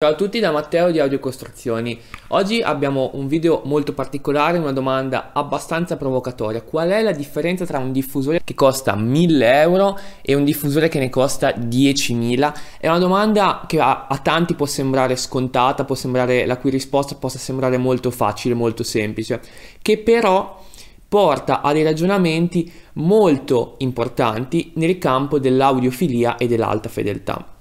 Ciao a tutti da Matteo di Audio Costruzioni. Oggi abbiamo un video molto particolare, una domanda abbastanza provocatoria. Qual è la differenza tra un diffusore che costa 1000 euro e un diffusore che ne costa 10.000? È una domanda che a, a, tanti può sembrare scontata, può sembrare, la cui risposta possa sembrare molto facile, molto semplice, che però porta a dei ragionamenti molto importanti nel campo dell'audiofilia e dell'alta fedeltà.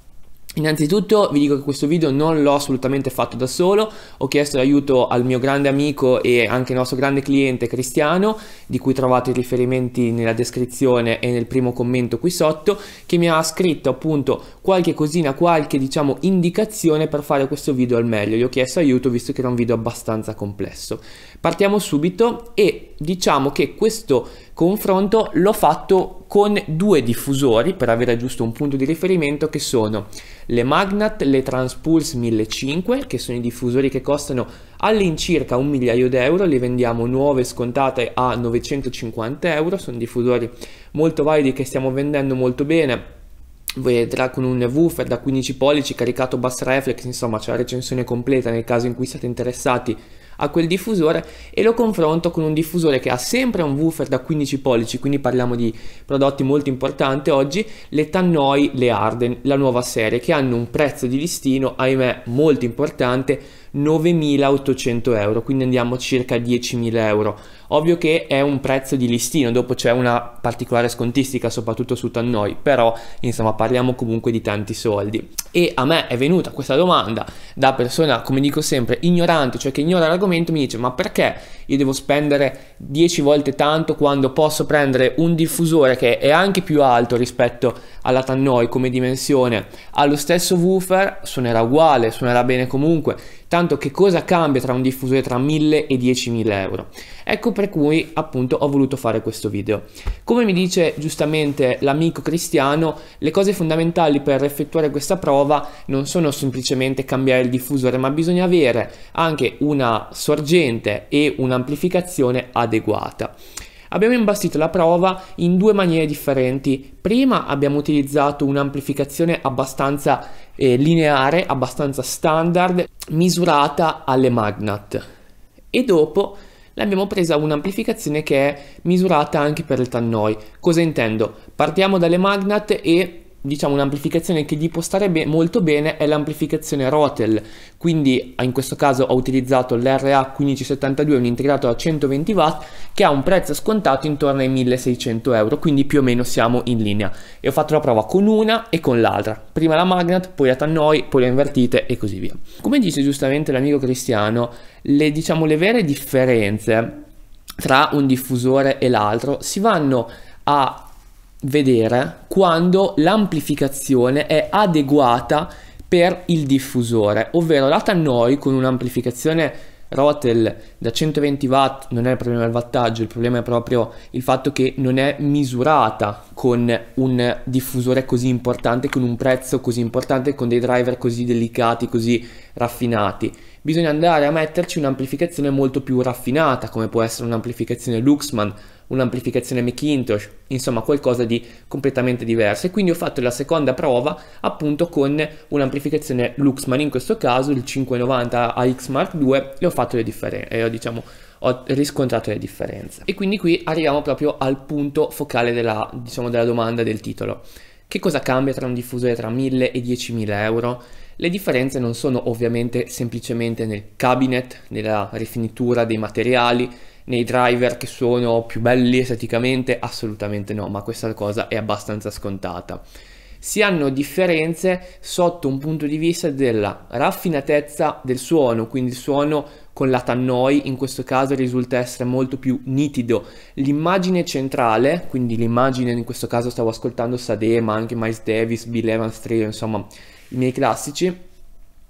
Innanzitutto vi dico che questo video non l'ho assolutamente fatto da solo, ho chiesto l'aiuto al mio grande amico e anche nostro grande cliente Cristiano, di cui trovate i riferimenti nella descrizione e nel primo commento qui sotto, che mi ha scritto appunto qualche cosina, qualche diciamo indicazione per fare questo video al meglio, gli ho chiesto aiuto visto che era un video abbastanza complesso. Partiamo subito e diciamo che questo confronto l'ho fatto con due diffusori per avere giusto un punto di riferimento che sono le Magnat, le Transpulse 1500 che sono i diffusori che costano all'incirca un migliaio d'euro, li vendiamo nuove scontate a 950 euro, sono diffusori molto validi che stiamo vendendo molto bene vedrà con un woofer da 15 pollici caricato bass reflex, insomma c'è la recensione completa nel caso in cui siete interessati a quel diffusore e lo confronto con un diffusore che ha sempre un woofer da 15 pollici, quindi parliamo di prodotti molto importanti oggi, le Tannoy, le Arden, la nuova serie, che hanno un prezzo di listino, ahimè, molto importante, 9.800 euro, quindi andiamo circa 10.000 euro. Ovvio che è un prezzo di listino, dopo c'è una particolare scontistica soprattutto su Tannoy però insomma parliamo comunque di tanti soldi. E a me è venuta questa domanda da persona, come dico sempre, ignorante, cioè che ignora l'argomento, mi dice ma perché io devo spendere 10 volte tanto quando posso prendere un diffusore che è anche più alto rispetto alla Tannoy come dimensione, allo stesso woofer, suonerà uguale, suonerà bene comunque, tanto che cosa cambia tra un diffusore tra 1000 e 10.000 euro? Ecco per cui appunto ho voluto fare questo video. Come mi dice giustamente l'amico Cristiano, le cose fondamentali per effettuare questa prova non sono semplicemente cambiare il diffusore, ma bisogna avere anche una sorgente e un'amplificazione adeguata. Abbiamo imbastito la prova in due maniere differenti. Prima abbiamo utilizzato un'amplificazione abbastanza eh, lineare, abbastanza standard, misurata alle magnat. E dopo l'abbiamo presa un'amplificazione che è misurata anche per il tannoy. Cosa intendo? Partiamo dalle magnet e diciamo un'amplificazione che gli può stare be molto bene è l'amplificazione Rotel, quindi ah, in questo caso ho utilizzato l'RA1572, un integrato a 120 watt che ha un prezzo scontato intorno ai 1600 euro, quindi più o meno siamo in linea. E ho fatto la prova con una e con l'altra, prima la magnet, poi la tannoy, poi la invertite e così via. Come dice giustamente l'amico Cristiano, le, diciamo, le vere differenze tra un diffusore e l'altro si vanno a vedere quando l'amplificazione è adeguata per il diffusore, ovvero la Tannoy con un'amplificazione Rotel da 120 watt non è il problema del wattaggio, il problema è proprio il fatto che non è misurata con un diffusore così importante, con un prezzo così importante, con dei driver così delicati, così raffinati. Bisogna andare a metterci un'amplificazione molto più raffinata, come può essere un'amplificazione Luxman un'amplificazione Macintosh, insomma qualcosa di completamente diverso. E quindi ho fatto la seconda prova appunto con un'amplificazione Luxman, in questo caso il 590 AX Mark II, e ho fatto le differenze, eh, diciamo, ho riscontrato le differenze. E quindi qui arriviamo proprio al punto focale della, diciamo, della domanda del titolo. Che cosa cambia tra un diffusore tra 1000 e 10.000 euro? Le differenze non sono ovviamente semplicemente nel cabinet, nella rifinitura dei materiali, nei driver che sono più belli esteticamente? Assolutamente no, ma questa cosa è abbastanza scontata. Si hanno differenze sotto un punto di vista della raffinatezza del suono, quindi il suono con la Tannoi in questo caso risulta essere molto più nitido. L'immagine centrale, quindi l'immagine in questo caso stavo ascoltando Sade, ma anche Miles Davis, Bill Evans Trio, insomma i miei classici,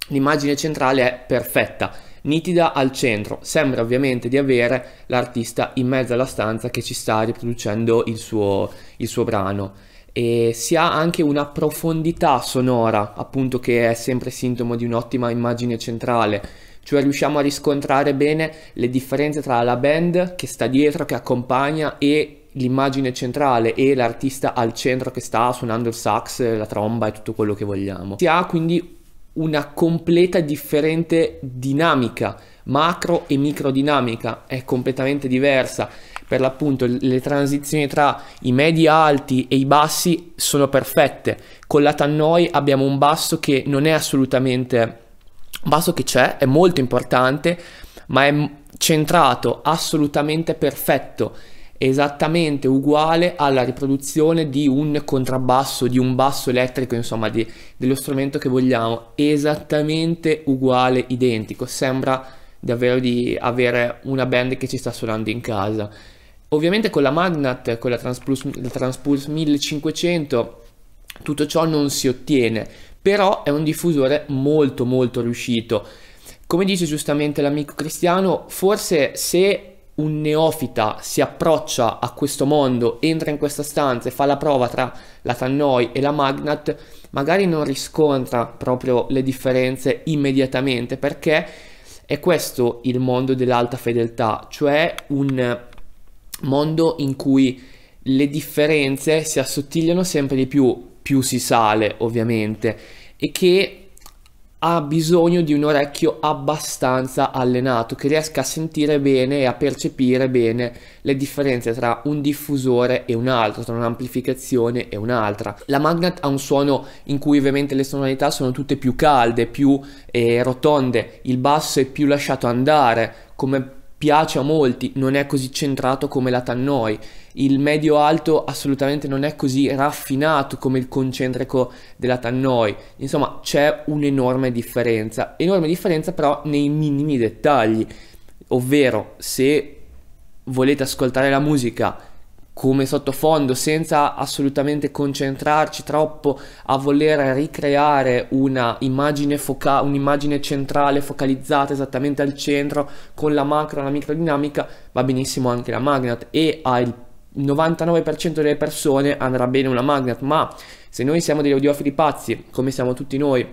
l'immagine centrale è perfetta nitida al centro. Sembra ovviamente di avere l'artista in mezzo alla stanza che ci sta riproducendo il suo, il suo brano. E si ha anche una profondità sonora, appunto che è sempre sintomo di un'ottima immagine centrale, cioè riusciamo a riscontrare bene le differenze tra la band che sta dietro, che accompagna e l'immagine centrale e l'artista al centro che sta suonando il sax, la tromba e tutto quello che vogliamo. Si ha quindi una completa differente dinamica, macro e micro dinamica, è completamente diversa. Per l'appunto le transizioni tra i medi alti e i bassi sono perfette. Con la Tannoy abbiamo un basso che non è assolutamente... Un basso che c'è, è molto importante, ma è centrato, assolutamente perfetto esattamente uguale alla riproduzione di un contrabbasso, di un basso elettrico, insomma, di, dello strumento che vogliamo, esattamente uguale, identico. Sembra davvero di avere una band che ci sta suonando in casa. Ovviamente con la Magnat, con la Transpulse, la Transpulse 1500, tutto ciò non si ottiene, però è un diffusore molto molto riuscito. Come dice giustamente l'amico Cristiano, forse se un neofita si approccia a questo mondo, entra in questa stanza e fa la prova tra la Tannoy e la Magnat, magari non riscontra proprio le differenze immediatamente perché è questo il mondo dell'alta fedeltà, cioè un mondo in cui le differenze si assottigliano sempre di più, più si sale ovviamente, e che ha bisogno di un orecchio abbastanza allenato che riesca a sentire bene e a percepire bene le differenze tra un diffusore e un altro, tra un'amplificazione e un'altra. La Magnet ha un suono in cui ovviamente le sonorità sono tutte più calde, più eh, rotonde, il basso è più lasciato andare, come piace a molti, non è così centrato come la Tannoy. il medio alto assolutamente non è così raffinato come il concentrico della Tannoy. insomma c'è un'enorme differenza, enorme differenza però nei minimi dettagli, ovvero se volete ascoltare la musica come sottofondo senza assolutamente concentrarci troppo a voler ricreare una immagine foca- un'immagine centrale focalizzata esattamente al centro con la macro e la microdinamica va benissimo anche la magnet e al 99% delle persone andrà bene una magnet ma se noi siamo degli audiofili pazzi come siamo tutti noi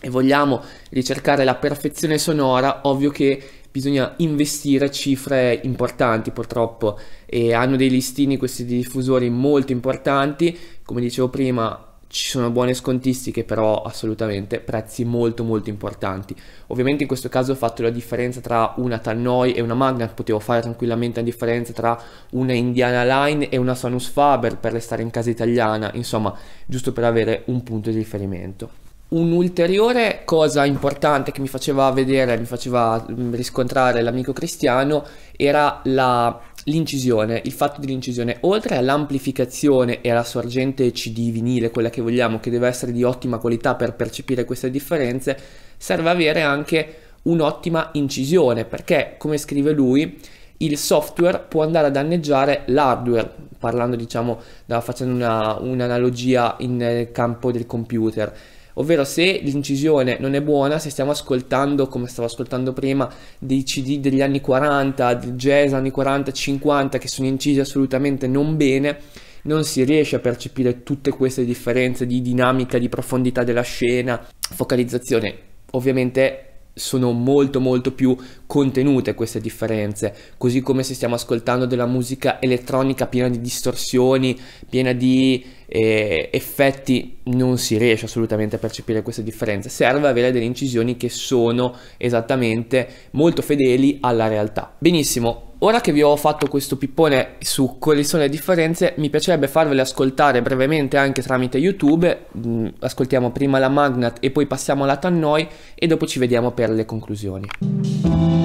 e vogliamo ricercare la perfezione sonora, ovvio che bisogna investire cifre importanti purtroppo e hanno dei listini questi diffusori molto importanti, come dicevo prima ci sono buone scontistiche però assolutamente prezzi molto molto importanti ovviamente in questo caso ho fatto la differenza tra una Tannoy e una Magnat potevo fare tranquillamente la differenza tra una Indiana Line e una Sonus Faber per restare in casa italiana insomma giusto per avere un punto di riferimento Un'ulteriore cosa importante che mi faceva vedere, mi faceva mm, riscontrare l'amico Cristiano era la, l'incisione, il fatto dell'incisione. Oltre all'amplificazione e alla sorgente CD vinile, quella che vogliamo, che deve essere di ottima qualità per percepire queste differenze, serve avere anche un'ottima incisione perché, come scrive lui, il software può andare a danneggiare l'hardware, parlando diciamo, facendo una, un'analogia in eh, campo del computer ovvero se l'incisione non è buona, se stiamo ascoltando, come stavo ascoltando prima, dei CD degli anni 40, del jazz anni 40, 50, che sono incisi assolutamente non bene, non si riesce a percepire tutte queste differenze di dinamica, di profondità della scena, focalizzazione. Ovviamente sono molto molto più contenute queste differenze, così come se stiamo ascoltando della musica elettronica piena di distorsioni, piena di eh, effetti, non si riesce assolutamente a percepire queste differenze, serve avere delle incisioni che sono esattamente molto fedeli alla realtà. Benissimo, Ora che vi ho fatto questo pippone su quali sono le differenze, mi piacerebbe farvele ascoltare brevemente anche tramite YouTube. Mm, ascoltiamo prima la Magnat e poi passiamo alla Tannoi e dopo ci vediamo per le conclusioni.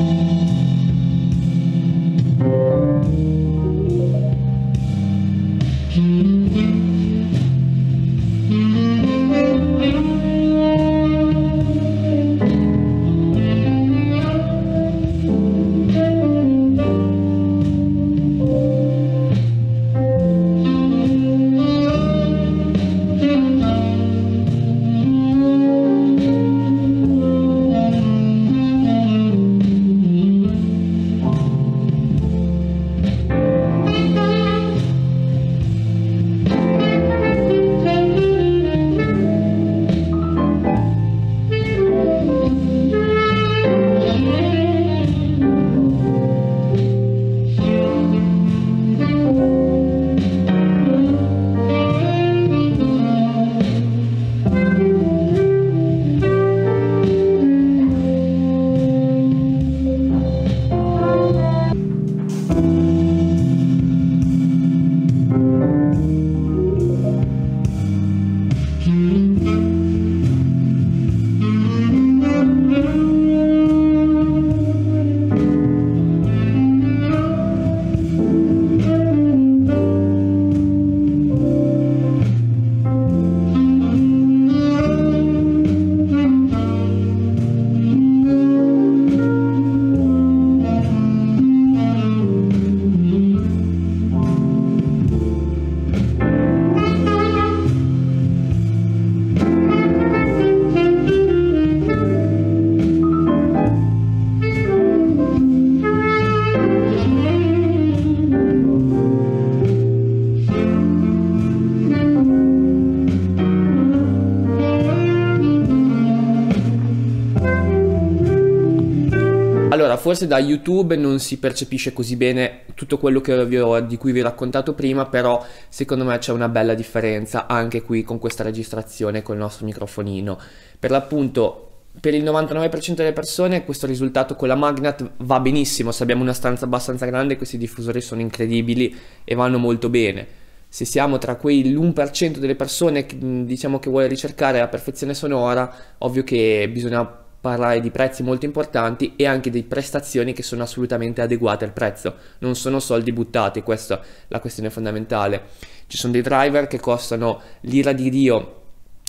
forse da YouTube non si percepisce così bene tutto quello ho, di cui vi ho raccontato prima, però secondo me c'è una bella differenza anche qui con questa registrazione col nostro microfonino. Per l'appunto per il 99% delle persone questo risultato con la Magnat va benissimo, se abbiamo una stanza abbastanza grande questi diffusori sono incredibili e vanno molto bene. Se siamo tra quell'1% delle persone che, diciamo, che vuole ricercare la perfezione sonora, ovvio che bisogna parlare di prezzi molto importanti e anche di prestazioni che sono assolutamente adeguate al prezzo, non sono soldi buttati, questa è la questione fondamentale. Ci sono dei driver che costano l'ira di Dio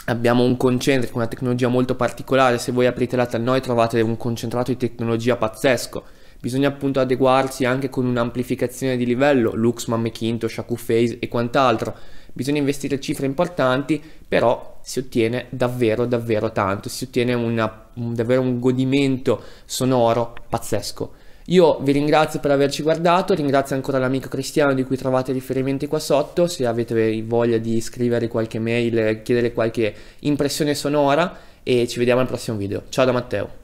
abbiamo un concentrico, una tecnologia molto particolare, se voi aprite la noi trovate un concentrato di tecnologia pazzesco, Bisogna appunto adeguarsi anche con un'amplificazione di livello, Luxman, Shaku AcuFace e quant'altro. Bisogna investire cifre importanti, però si ottiene davvero davvero tanto, si ottiene una, un, davvero un godimento sonoro pazzesco. Io vi ringrazio per averci guardato, ringrazio ancora l'amico Cristiano di cui trovate riferimenti qua sotto, se avete voglia di scrivere qualche mail, chiedere qualche impressione sonora e ci vediamo al prossimo video. Ciao da Matteo!